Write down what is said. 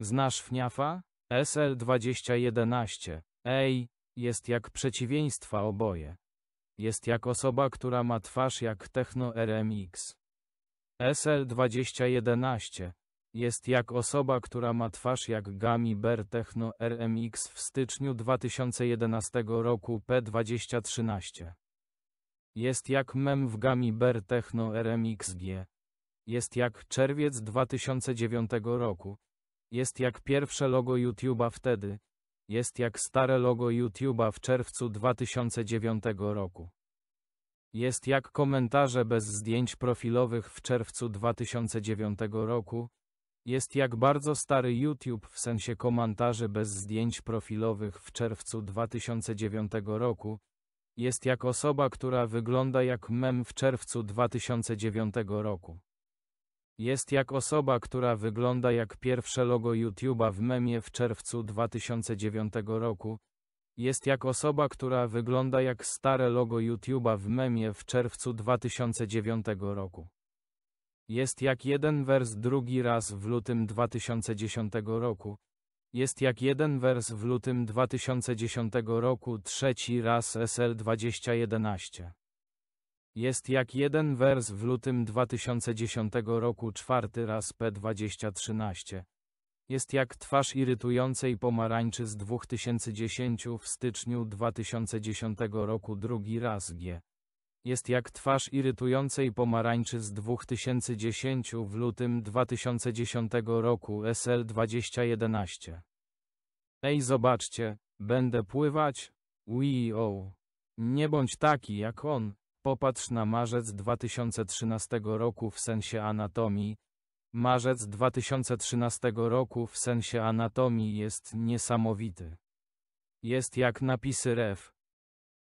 Znasz FNIAFa? SL2011. Ej, jest jak przeciwieństwa oboje. Jest jak osoba, która ma twarz jak Techno RMX. SL2011. Jest jak osoba, która ma twarz jak Gami ber Techno RMX w styczniu 2011 roku P2013. Jest jak mem w Gami ber Techno RMXG. Jest jak czerwiec 2009 roku. Jest jak pierwsze logo YouTube'a wtedy. Jest jak stare logo YouTube'a w czerwcu 2009 roku. Jest jak komentarze bez zdjęć profilowych w czerwcu 2009 roku. Jest jak bardzo stary YouTube w sensie komentarzy bez zdjęć profilowych w czerwcu 2009 roku. Jest jak osoba, która wygląda jak mem w czerwcu 2009 roku. Jest jak osoba, która wygląda jak pierwsze logo YouTube'a w memie w czerwcu 2009 roku. Jest jak osoba, która wygląda jak stare logo YouTube'a w memie w czerwcu 2009 roku. Jest jak jeden wers drugi raz w lutym 2010 roku. Jest jak jeden wers w lutym 2010 roku trzeci raz SL2011. Jest jak jeden wers w lutym 2010 roku czwarty raz P2013. Jest jak twarz irytującej pomarańczy z 2010 w styczniu 2010 roku drugi raz G. Jest jak twarz irytującej pomarańczy z 2010 w lutym 2010 roku SL 2011. Ej zobaczcie, będę pływać? Wii oh, Nie bądź taki jak on. Popatrz na marzec 2013 roku w sensie anatomii. Marzec 2013 roku w sensie anatomii jest niesamowity. Jest jak napisy ref.